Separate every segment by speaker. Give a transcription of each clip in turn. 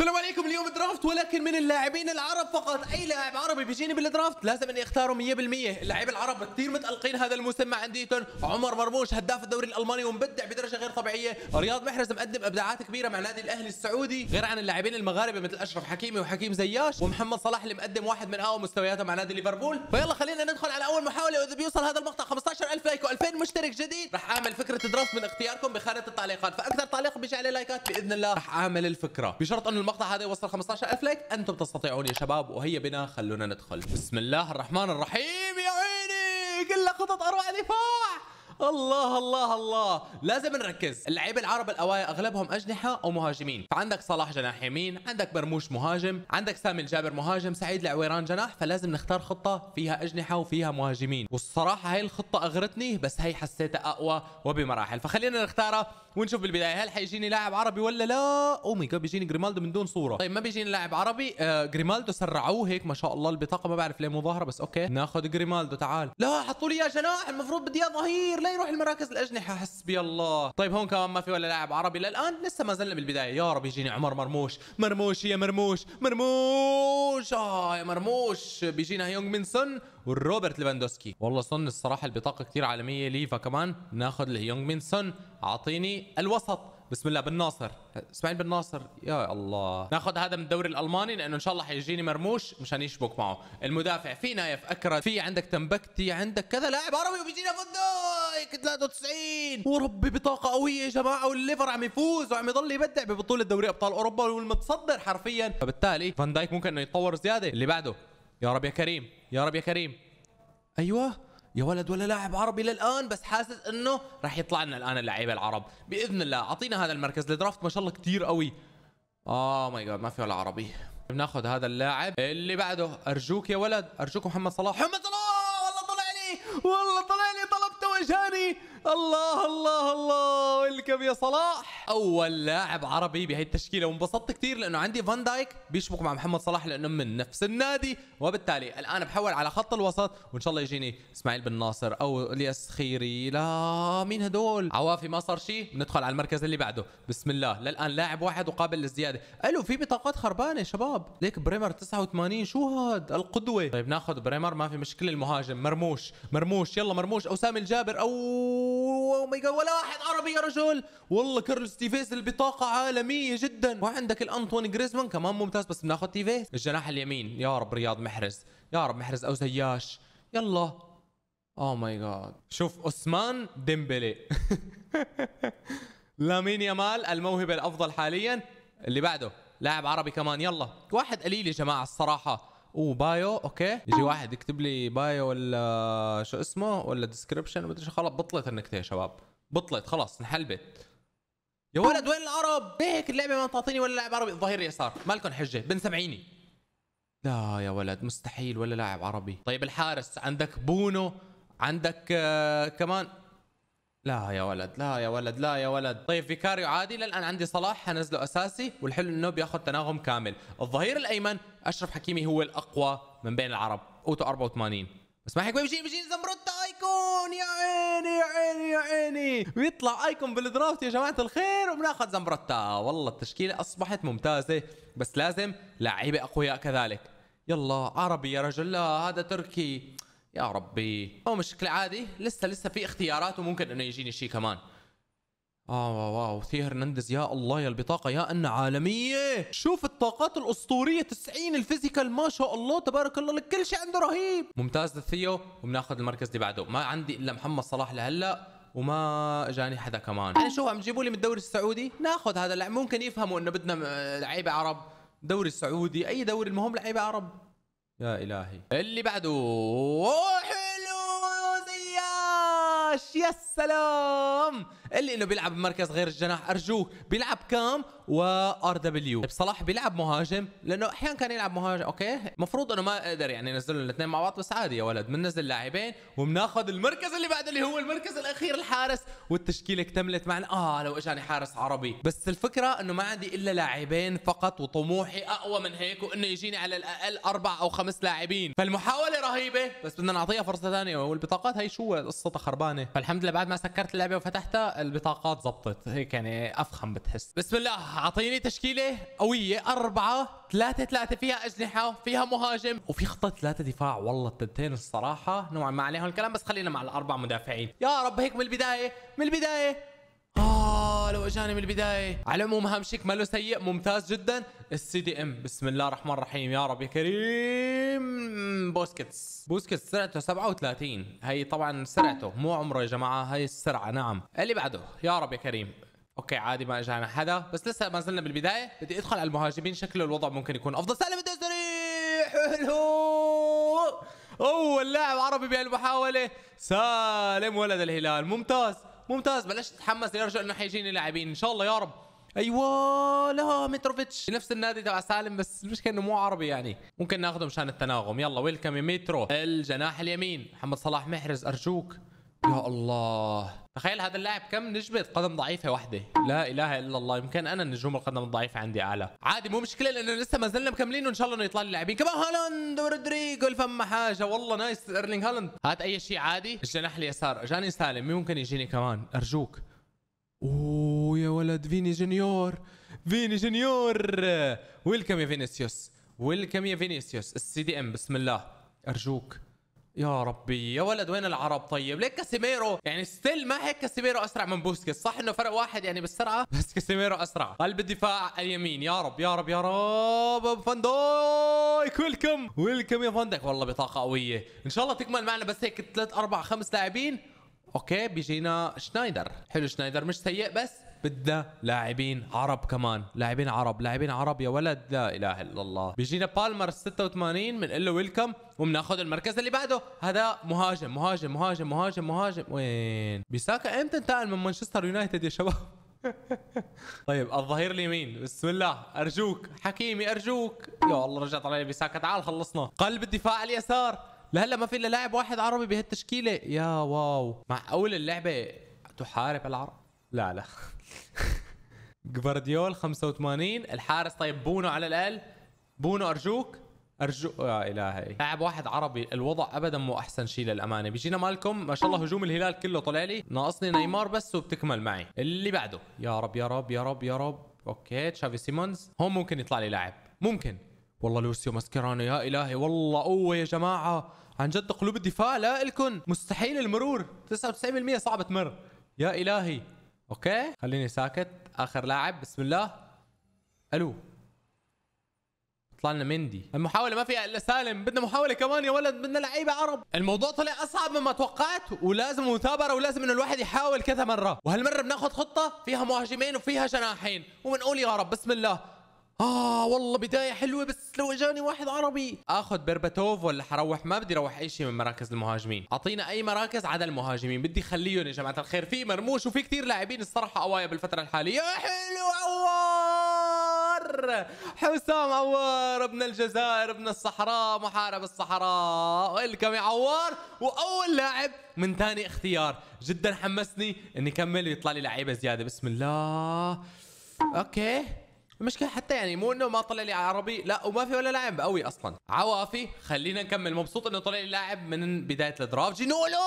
Speaker 1: السلام عليكم اليوم درافت ولكن من اللاعبين العرب فقط اي لاعب عربي بيجيني بالدرافت لازم اني اختاره 100% اللاعب العرب كثير متالقين هذا الموسم مع انديتهم عمر مرموش هداف الدوري الالماني ومبدع بدرجه غير طبيعيه رياض محرز مقدم ابداعات كبيره مع نادي الاهلي السعودي غير عن اللاعبين المغاربه مثل اشرف حكيمي وحكيم زياش ومحمد صلاح اللي مقدم واحد من اقوى مستوياته مع نادي ليفربول فيلا خلينا ندخل على اول محاوله واذا بيوصل هذا المقطع 15000 لايك و2000 مشترك جديد راح اعمل فكره درافت من اختياركم بخانه التعليقات فاكثر تعليق بيجي عليه لايكات باذن الله راح اعمل الفكره بشرط انه المقطع هذا يوصل 15000 لايك انتم تستطيعون يا شباب وهي بنا خلونا ندخل بسم الله الرحمن الرحيم يا عيني كلها خطط اروع دفاع الله الله الله لازم نركز اللعيبه العرب الأوائل اغلبهم اجنحه او مهاجمين فعندك صلاح جناح يمين عندك برموش مهاجم عندك سامي الجابر مهاجم سعيد العويران جناح فلازم نختار خطه فيها اجنحه وفيها مهاجمين والصراحه هاي الخطه اغرتني بس هي حسيتها اقوى وبمراحل فخلينا نختارها ونشوف بالبدايه هل حيجيني لاعب عربي ولا لا او ماي جاد بيجيني جريمالدو من دون صوره طيب ما بيجيني لاعب عربي آه جريمالدو سرعوه هيك ما شاء الله البطاقه ما بعرف ليه مظاهره بس اوكي ناخذ جريمالدو تعال لا حطوا لي اياه جناح المفروض بدي اياه ظهير يروح المراكز الاجنحه حسبي الله طيب هون كمان ما في ولا لاعب عربي للان لسه ما زلنا بالبدايه يا رب يجيني عمر مرموش مرموش يا مرموش مرموش اه يا مرموش بيجينا هيونغ من سن والروبرت ليفاندوسكي والله سن الصراحه البطاقه كثير عالميه ليفا كمان ناخذ الهيونغ من سن اعطيني الوسط بسم الله بن ناصر اسماعيل بن ناصر يا الله ناخذ هذا من الدوري الالماني لانه ان شاء الله حيجيني مرموش مشان يشبك معه المدافع في نايف اكرد في عندك تنبكتي عندك كذا لاعب عربي وبيجينا فندق لايك 93 وربي بطاقه قويه يا جماعه والليفر عم يفوز وعم يضل يبدع ببطوله دوري ابطال اوروبا والمتصدر حرفيا فبالتالي فان دايك ممكن انه يتطور زياده اللي بعده يا رب يا كريم يا رب يا كريم ايوه يا ولد ولا لاعب عربي للان بس حاسس انه راح يطلع لنا الان اللعيبه العرب باذن الله اعطينا هذا المركز الدرافت ما شاء الله كثير قوي اه ماي جاد ما في ولا عربي بناخذ هذا اللاعب اللي بعده ارجوك يا ولد ارجوك محمد صلاح محمد صلاح والله طلع لي والله طلع لي طلع مرة ثانية الله الله الله ويلكم يا صلاح اول لاعب عربي بهي التشكيله وانبسطت كثير لانه عندي فان دايك بيشبك مع محمد صلاح لانه من نفس النادي وبالتالي الان بحول على خط الوسط وان شاء الله يجيني اسماعيل بن ناصر او الياس خيري لا مين هدول عوافي ما صار شيء بندخل على المركز اللي بعده بسم الله للان لاعب واحد وقابل للزياده الو في بطاقات خربانه شباب ليك بريمر 89 شو هاد القدوه طيب ناخذ بريمر ما في مشكله المهاجم مرموش مرموش يلا مرموش او سامي الجابر او اوه ماي جاد ولا واحد عربي يا رجل والله كارلوس تيفيز البطاقه عالميه جدا وعندك الانطوني جريزمان كمان ممتاز بس بناخذ تيفيز الجناح اليمين يا رب رياض محرز يا رب محرز او زياش يلا اوه ماي جاد شوف عثمان ديمبلي لامين يامال الموهبه الافضل حاليا اللي بعده لاعب عربي كمان يلا واحد قليل يا جماعه الصراحه وبايو اوكي يجي واحد يكتب لي بايو ولا شو اسمه ولا ديسكربشن ومدري شو خلاص بطلت النكته يا شباب بطلت خلاص انحلبت يا ولد وين العرب؟ هيك اللعبه ما تعطيني ولا لاعب عربي ظهير يسار مالكم حجه بن سبعيني لا يا ولد مستحيل ولا لاعب عربي طيب الحارس عندك بونو عندك آه كمان لا يا ولد لا يا ولد لا يا ولد طيب فيكاريو عادي للان عندي صلاح حنزله اساسي والحلو انه بياخذ تناغم كامل الظهير الايمن اشرف حكيمي هو الاقوى من بين العرب اوتو 84 بس ما حيك بيجي بيجي زمرد ايكون يا عيني يا عيني يا عيني ويطلع ايكون بالدرافت يا جماعه الخير وبناخذ زمرتا والله التشكيله اصبحت ممتازه بس لازم لعيبه اقوياء كذلك يلا عربي يا رجل لا هذا تركي يا ربي هو مشكلة عادي لسه لسه في اختيارات وممكن انه يجيني شيء كمان اه واو واو ثيو هرنانديز يا الله يا البطاقه يا انها عالميه شوف الطاقات الاسطوريه 90 الفيزيكال ما شاء الله تبارك الله كل شيء عنده رهيب ممتاز ثيو وبناخذ المركز اللي بعده ما عندي الا محمد صلاح لهلا وما اجاني حدا كمان يعني شوف عم تجيبوا لي من الدوري السعودي ناخذ هذا اللاعب ممكن يفهموا انه بدنا آه، لعيبه عرب دوري سعودي اي دوري المهم لعيبه عرب يا الهي اللي بعده حلو يا سلام اللي انه بيلعب بمركز غير الجناح ارجوك بيلعب كام وار دبليو بصلاح بيلعب مهاجم لانه احيانا كان يلعب مهاجم اوكي المفروض انه ما قدر يعني ينزلهم الاثنين مع بعض بس عادي يا ولد بننزل لاعبين وبناخذ المركز اللي بعده اللي هو المركز الاخير الحارس والتشكيله اكتملت معنا اه لو اجاني حارس عربي بس الفكره انه ما عندي الا لاعبين فقط وطموحي اقوى من هيك وانه يجيني على الاقل اربع او خمس لاعبين فالمحاوله رهيبه بس بدنا نعطيها فرصه ثانيه والبطاقات هي شو قصتها خربانه فالحمد لله بعد ما سكرت اللعبه وفتحتها البطاقات زبطت هيك يعني افخم بتحس بسم الله اعطيني تشكيله قويه أربعة ثلاثة ثلاثة فيها أجنحة فيها مهاجم وفي خطة ثلاثة دفاع والله التنتين الصراحة نوعا ما عليهم الكلام بس خلينا مع الأربع مدافعين يا رب هيك من البداية من البداية اه لو اجاني من البدايه على العموم اهم ماله سيء ممتاز جدا السي دي ام بسم الله الرحمن الرحيم يا رب يا كريم بوسكيتس بوسكيتس سرعته 37 هي طبعا سرعته مو عمره يا جماعه هي السرعه نعم اللي بعده يا رب يا كريم اوكي عادي ما اجانا حدا بس لسه ما زلنا بالبدايه بدي ادخل على المهاجمين شكله الوضع ممكن يكون افضل بدي الدزري حلو اول لاعب عربي بهالمحاوله سالم ولد الهلال ممتاز ممتاز بلاش اتحمس يا انه حيجيني لاعبين ان شاء الله يا رب ايوه لا متروفيتش نفس النادي تبع سالم بس المشكله انه مو عربي يعني ممكن ناخذه مشان التناغم يلا ويلكم يا مترو الجناح اليمين محمد صلاح محرز ارجوك يا الله تخيل هذا اللاعب كم نجمة قدم ضعيفة واحدة لا إله إلا الله يمكن أنا النجوم القدم الضعيفة عندي أعلى عادي مو مشكلة لأنه لسه ما زلنا مكملين وإن شاء الله إنه يطلع لي لاعبين كمان هالاند ورودريجو الفم حاجة والله نايس إيرلينج هالاند هات أي شيء عادي الجناح اليسار جاني سالم ممكن يجيني كمان أرجوك أوه يا ولد فيني جونيور فيني جونيور ويلكم يا فينيسيوس ويلكم يا فينيسيوس السي دي ام بسم الله أرجوك يا ربي يا ولد وين العرب طيب ليه كاسيميرو يعني ستيل ما هيك كاسيميرو اسرع من بوسكيتس صح انه فرق واحد يعني بالسرعه بس كاسيميرو اسرع قلب الدفاع اليمين يا رب يا رب يا رب فان دايك ويلكم ويلكم يا فان دايك والله بطاقه قويه ان شاء الله تكمل معنا بس هيك ثلاث اربع خمس لاعبين اوكي بيجينا شنايدر حلو شنايدر مش سيء بس بدنا لاعبين عرب كمان لاعبين عرب لاعبين عرب يا ولد لا اله الا الله بيجينا بالمر 86 بنقول له ويلكم وبناخذ المركز اللي بعده هذا مهاجم مهاجم مهاجم مهاجم مهاجم وين بيساكا امتى انتقل من مانشستر يونايتد يا شباب طيب الظهير اليمين بسم الله ارجوك حكيمي ارجوك يا الله رجعت علي بيساكا تعال خلصنا قلب الدفاع اليسار لهلا ما في الا لاعب واحد عربي بهالتشكيله يا واو معقول اللعبه تحارب العرب لا لا جفارديول 85 الحارس طيب بونو على الاقل بونو ارجوك ارجو يا الهي لاعب واحد عربي الوضع ابدا مو احسن شيء للامانه بيجينا مالكم ما شاء الله هجوم الهلال كله طلع لي ناقصني نيمار بس وبتكمل معي اللي بعده يا رب يا رب يا رب يا رب اوكي تشافي سيمونز هون ممكن يطلع لي لاعب ممكن والله لوسيو ماسكيرانو يا الهي والله قوه يا جماعه عن جد قلوب الدفاع لا الكن مستحيل المرور 99% صعب تمر يا الهي اوكي خليني ساكت اخر لاعب بسم الله الو طلعنا مندي المحاوله ما فيها الا سالم بدنا محاوله كمان يا ولد بدنا لعيبه عرب الموضوع طلع اصعب مما توقعت ولازم مثابره ولازم انه الواحد يحاول كذا مره وهالمره بناخذ خطه فيها مهاجمين وفيها جناحين وبنقول يا رب بسم الله اه والله بدايه حلوه بس لو اجاني واحد عربي اخذ بربتوف ولا حروح ما بدي روح اي شيء من مراكز المهاجمين اعطينا اي مراكز عدا المهاجمين بدي خليهم يا جماعه الخير في مرموش وفي كثير لاعبين الصراحه قوايا بالفتره الحاليه حلو عوار حسام عوار ابن الجزائر ابن الصحراء محارب الصحراء ويلكم يا عوار واول لاعب من ثاني اختيار جدا حمسني اني كمل ويطلع لي لعيبه زياده بسم الله اوكي المشكله حتى يعني مو انه ما طلع لي عربي لا وما في ولا لاعب قوي اصلا عوافي خلينا نكمل مبسوط انه طلع لي لاعب من بدايه الدرافت جنولو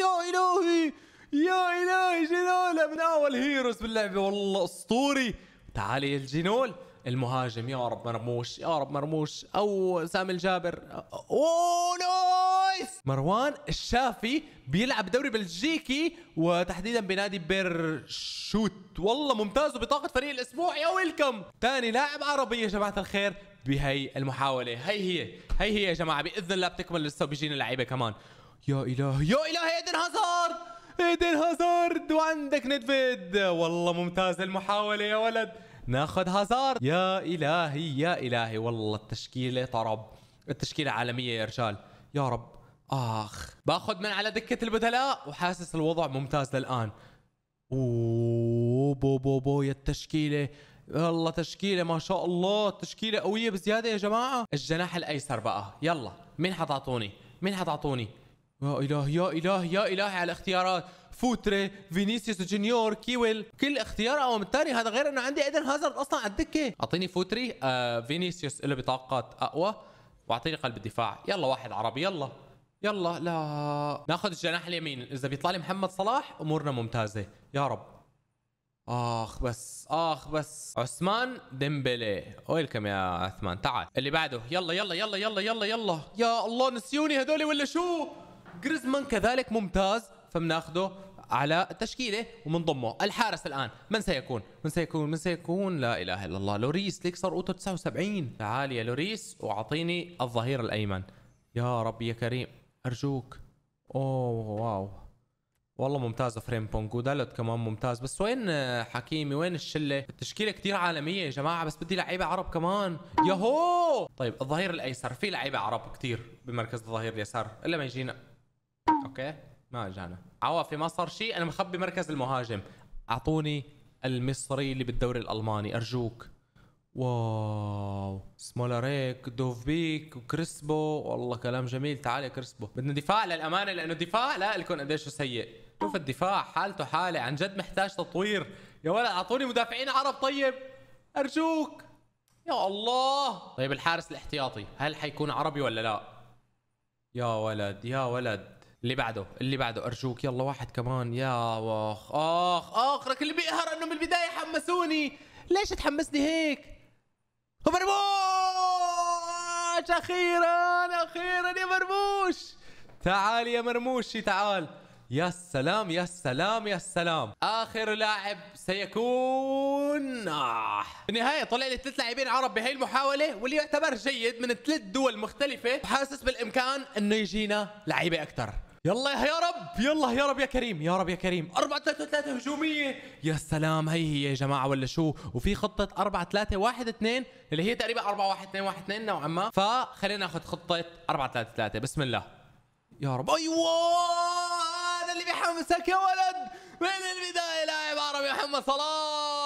Speaker 1: يا الهي يا الهي جنوله من اول هيروز باللعبه والله اسطوري تعالي الجنول المهاجم يا رب مرموش يا رب مرموش او سامي الجابر اوه نايس مروان الشافي بيلعب دوري بلجيكي وتحديدا بنادي بير شوت والله ممتاز وبطاقه فريق الاسبوع يا ويلكم ثاني لاعب عربي يا جماعه الخير بهي المحاوله هي هي هي هي يا جماعه باذن الله بتكمل لسه بيجينا لعيبه كمان يا الهي يا الهي ايدن هازارد ايدن هازارد وعندك ندفيد والله ممتاز المحاوله يا ولد ناخذ هازارد يا الهي يا الهي والله التشكيله طرب التشكيله عالميه يا رجال يا رب اخ باخذ من على دكه البدلاء وحاسس الوضع ممتاز للان اوه بو بو بو يا التشكيله والله تشكيلة ما شاء الله تشكيلة قوية بزيادة يا جماعة الجناح الأيسر بقى يلا مين حتعطوني مين حتعطوني يا إله يا إله يا إلهي على الاختيارات فوتري فينيسيوس جونيور كيويل كل اختيار اقوى من الثاني هذا غير انه عندي ايدن هازارد اصلا على الدكه اعطيني فوتري آه فينيسيوس له بطاقات اقوى واعطيني قلب الدفاع يلا واحد عربي يلا يلا لا ناخذ الجناح اليمين اذا بيطلع لي محمد صلاح امورنا ممتازه يا رب اخ بس اخ بس عثمان ديمبلي ويلكم يا عثمان تعال اللي بعده يلا يلا يلا يلا يلا يلا يا الله نسيوني هدول ولا شو جريزمان كذلك ممتاز فبناخذه على التشكيله وبنضمه الحارس الان من سيكون من سيكون من سيكون لا اله الا الله لوريس ليك صار اوتو 79 تعال يا لوريس واعطيني الظهير الايمن يا رب يا كريم ارجوك اوه واو والله ممتاز فريم بونج ودالت كمان ممتاز بس وين حكيمي وين الشله التشكيله كثير عالميه يا جماعه بس بدي لعيبه عرب كمان ياهو طيب الظهير الايسر في لعيبه عرب كثير بمركز الظهير اليسار الا ما يجينا اوكي ما اجانا عوافي ما صار شيء انا مخبي مركز المهاجم اعطوني المصري اللي بالدوري الالماني ارجوك واو سمولاريك دوفبيك وكريسبو والله كلام جميل تعال يا كريسبو بدنا دفاع للامانه لانه الدفاع لا لكم قديش سيء شوف الدفاع حالته حاله عن جد محتاج تطوير يا ولد اعطوني مدافعين عرب طيب ارجوك يا الله طيب الحارس الاحتياطي هل حيكون عربي ولا لا يا ولد يا ولد اللي بعده اللي بعده ارجوك يلا واحد كمان يا اخ اخ اخرك اللي بيقهر انه من البدايه حمسوني ليش تحمسني هيك مرموش اخيرا اخيرا يا مرموش تعال يا مرموشي تعال يا سلام يا سلام يا سلام اخر لاعب سيكون آه. بالنهاية طلع لي ثلاث لاعبين عرب بهي المحاولة واللي يعتبر جيد من ثلاث دول مختلفة وحاسس بالامكان انه يجينا لعيبة اكثر يلا يا رب يلا يا رب يا كريم يا رب يا كريم 4 3 3 هجوميه يا سلام هي هي يا جماعه ولا شو وفي خطه 4 3 1 2 اللي هي تقريبا 4 1 2 1 2 نوعا ما فخلينا ناخذ خطه 4 3 3 بسم الله يا رب ايوه هذا اللي بيحمسك يا ولد من البدايه لاعب عربي محمد صلاح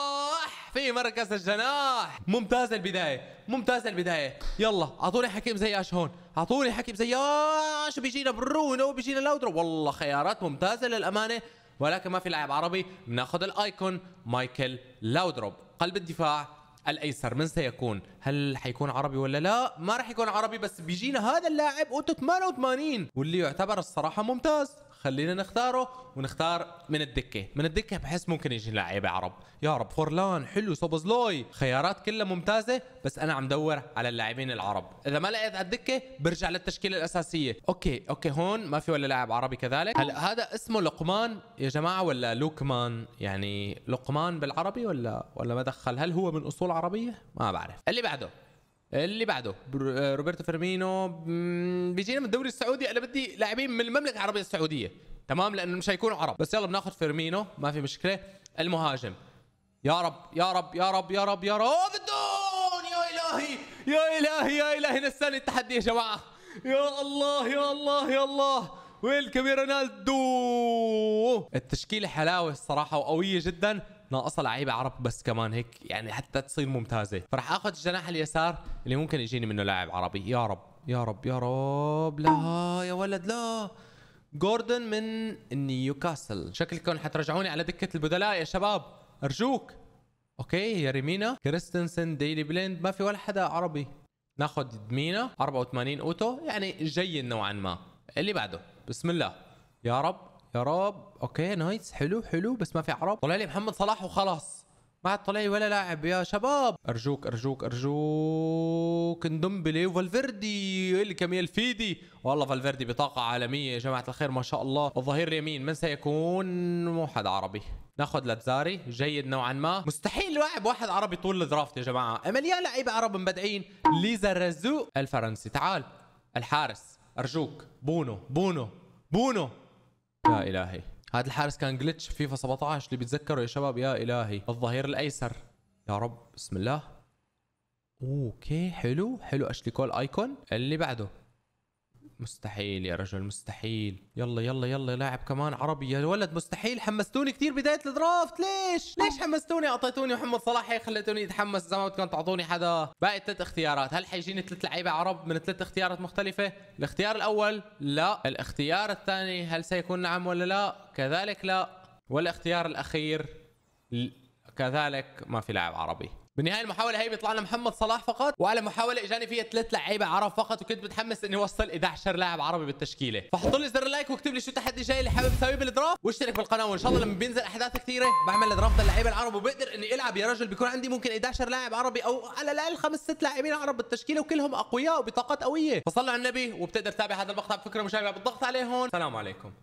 Speaker 1: في مركز الجناح ممتاز البدايه ممتاز البدايه يلا اعطوني حكيم زياش هون اعطوني حكيم زياش بيجينا برونو بيجينا لاودرو والله خيارات ممتازه للامانه ولكن ما في لاعب عربي بناخذ الايكون مايكل لاودروب قلب الدفاع الايسر من سيكون هل حيكون عربي ولا لا ما راح يكون عربي بس بيجينا هذا اللاعب اوتو 88 واللي يعتبر الصراحه ممتاز خلينا نختاره ونختار من الدكه من الدكه بحس ممكن يجي لعيبه عرب يا رب فورلان حلو سوبزلوي خيارات كلها ممتازه بس انا عم دور على اللاعبين العرب اذا ما لقيت على الدكه برجع للتشكيله الاساسيه اوكي اوكي هون ما في ولا لاعب عربي كذلك هلا هذا اسمه لقمان يا جماعه ولا لوكمان يعني لقمان بالعربي ولا ولا ما دخل هل هو من اصول عربيه ما بعرف اللي بعده اللي بعده آه، روبرتو فيرمينو بيجينا من الدوري السعودي انا بدي لاعبين من المملكه العربيه السعوديه تمام لانه مش هيكونوا عرب بس يلا بناخذ فيرمينو ما في مشكله المهاجم يا رب يا رب يا رب يا رب يا رب بالدون يا الهي يا الهي يا الهي نساني التحدي يا جماعه يا الله يا الله يا الله ويلكم يا رونالدو التشكيله حلاوه الصراحه وقويه جدا ناقصها لعيبه عرب بس كمان هيك يعني حتى تصير ممتازه فراح اخذ الجناح اليسار اللي ممكن يجيني منه لاعب عربي يا رب يا رب يا رب لا يا ولد لا جوردن من نيوكاسل شكلكم حترجعوني على دكه البدلاء يا شباب ارجوك اوكي يا ريمينا كريستنسن ديلي بليند ما في ولا حدا عربي ناخذ دمينا 84 اوتو يعني جيد نوعا ما اللي بعده بسم الله يا رب يا رب اوكي نايس حلو حلو بس ما في عرب طلع لي محمد صلاح وخلاص ما عاد طلع لي ولا لاعب يا شباب ارجوك ارجوك ارجوك اندومبلي وفالفيردي اللي كميل فيدي والله فالفيردي بطاقه عالميه يا جماعه الخير ما شاء الله الظهير اليمين من سيكون مو حد عربي ناخذ لاتزاري جيد نوعا ما مستحيل لاعب واحد عربي طول الدرافت يا جماعه يا لعيبه عرب مبدعين ليزا رزو الفرنسي تعال الحارس ارجوك بونو بونو بونو يا الهي هذا الحارس كان جلتش فيفا 17 اللي بيتذكره يا شباب يا الهي الظهير الايسر يا رب بسم الله اوكي حلو حلو اشلي كول ايكون اللي بعده مستحيل يا رجل مستحيل يلا يلا يلا لاعب كمان عربي يا ولد مستحيل حمستوني كثير بدايه الدرافت ليش ليش حمستوني اعطيتوني محمد صلاح هيك خليتوني اتحمس زي ما بدكم تعطوني حدا باقي ثلاث اختيارات هل حيجيني ثلاث لعيبه عرب من ثلاث اختيارات مختلفه الاختيار الاول لا الاختيار الثاني هل سيكون نعم ولا لا كذلك لا والاختيار الاخير كذلك ما في لاعب عربي بالنهايه المحاولة هي بيطلع لنا محمد صلاح فقط وعلى محاولة اجاني فيها ثلاث لعيبة عرب فقط وكنت متحمس اني اوصل 11 لاعب عربي بالتشكيلة فحط لي زر لايك واكتب لي شو التحدي الجاي اللي حابب تسويه بالدرافت واشترك بالقناة وان شاء الله لما بينزل احداث كثيرة بعمل درافت للعيبه العرب وبقدر اني العب يا رجل بيكون عندي ممكن 11 لاعب عربي او على الاقل خمس ست لاعبين عرب بالتشكيلة وكلهم اقوياء وبطاقات قوية فصلوا على النبي وبتقدر تتابع هذا المقطع بفكرة مشابهة بالضغط عليه هون سلام عليكم